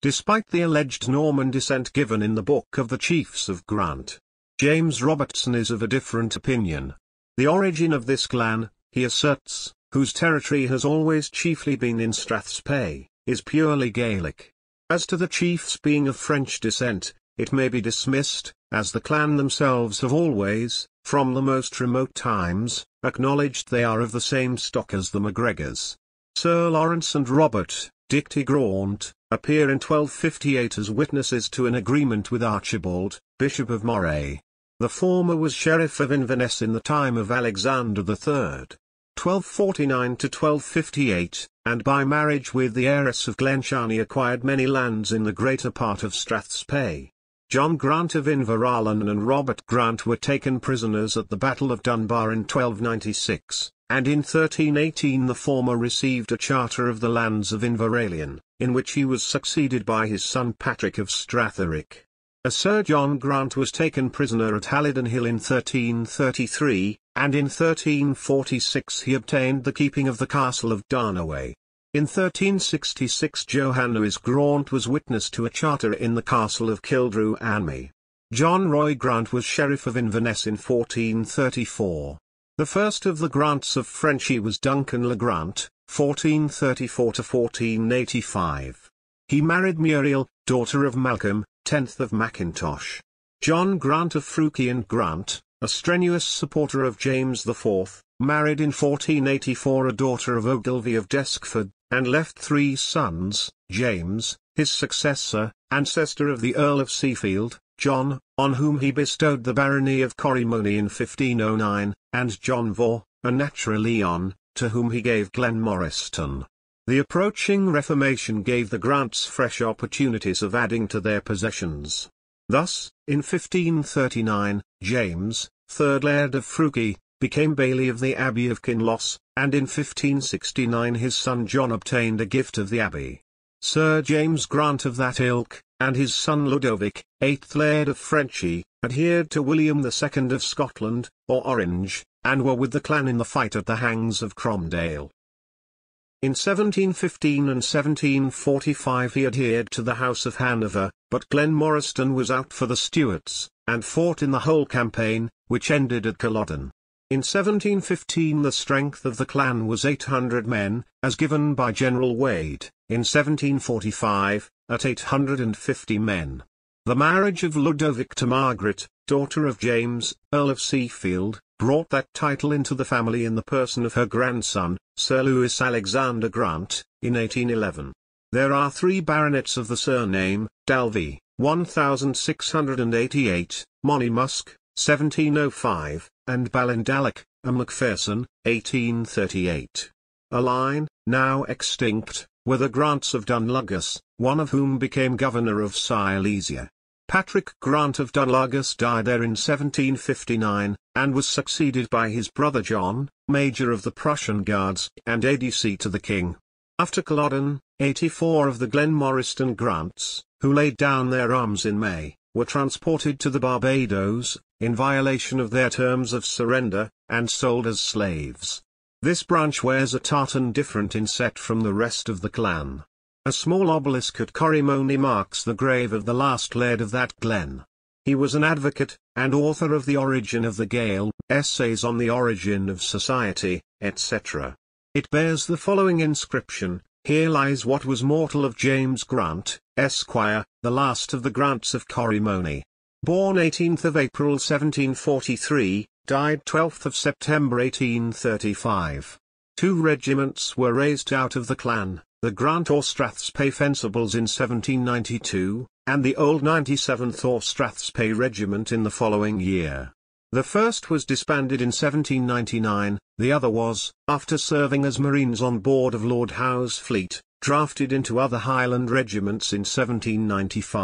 Despite the alleged Norman descent given in the Book of the Chiefs of Grant, James Robertson is of a different opinion. The origin of this clan, he asserts, whose territory has always chiefly been in Strathspey, is purely Gaelic. As to the chiefs being of French descent, it may be dismissed, as the clan themselves have always, from the most remote times, acknowledged they are of the same stock as the MacGregors. Sir Lawrence and Robert, Grant appear in 1258 as witnesses to an agreement with Archibald, Bishop of Moray. The former was Sheriff of Inverness in the time of Alexander III. 1249 to 1258, and by marriage with the heiress of Glensharney acquired many lands in the greater part of Strathspey. John Grant of Inverallen and Robert Grant were taken prisoners at the Battle of Dunbar in 1296, and in 1318 the former received a charter of the lands of Inverallian, in which he was succeeded by his son Patrick of Stratheric. A Sir John Grant was taken prisoner at Halidon Hill in 1333, and in 1346 he obtained the keeping of the castle of Darnaway. In 1366 Louis Grant was witness to a charter in the castle of Kildrew Anmy. John Roy Grant was Sheriff of Inverness in 1434. The first of the grants of Frenchy was Duncan Le Grant, 1434–1485. He married Muriel, daughter of Malcolm, 10th of Macintosh. John Grant of Fruki and Grant, a strenuous supporter of James IV, married in 1484 a daughter of Ogilvy of Deskford, and left three sons, James, his successor, ancestor of the Earl of Seafield, John, on whom he bestowed the barony of Corrimony in 1509, and John Vore, a natural Naturalion, to whom he gave Glenmoriston. The approaching Reformation gave the Grants fresh opportunities of adding to their possessions. Thus, in 1539, James, third Laird of Frugie became Bailey of the Abbey of Kinloss, and in 1569 his son John obtained a gift of the Abbey. Sir James Grant of that ilk, and his son Ludovic, 8th Laird of Frenchy, adhered to William II of Scotland, or Orange, and were with the clan in the fight at the hangs of Cromdale. In 1715 and 1745 he adhered to the House of Hanover, but Glenmoriston was out for the Stuarts, and fought in the whole campaign, which ended at Culloden. In 1715 the strength of the clan was 800 men, as given by General Wade, in 1745, at 850 men. The marriage of Ludovic to Margaret, daughter of James, Earl of Seafield, brought that title into the family in the person of her grandson, Sir Louis Alexander Grant, in 1811. There are three baronets of the surname, Dalvey, 1688, Monymusk. 1705, and Ballandalloch, a Macpherson, 1838. A line, now extinct, were the Grants of Dunlugus, one of whom became governor of Silesia. Patrick Grant of Dunlugus died there in 1759, and was succeeded by his brother John, Major of the Prussian Guards, and ADC to the King. After Culloden, 84 of the Glenmoriston Grants, who laid down their arms in May, were transported to the Barbados, in violation of their terms of surrender, and sold as slaves. This branch wears a tartan different in set from the rest of the clan. A small obelisk at Corrimony marks the grave of the last laird of that glen. He was an advocate, and author of The Origin of the Gael, Essays on the Origin of Society, etc. It bears the following inscription, here lies what was mortal of James Grant, Esquire, the last of the Grants of Corrimony. Born 18th of April 1743, died 12th of September 1835. Two regiments were raised out of the clan, the Grant or Strathspey Fencibles in 1792, and the old 97th or Strathspey Regiment in the following year. The first was disbanded in 1799, the other was, after serving as Marines on board of Lord Howe's fleet, drafted into other Highland regiments in 1795.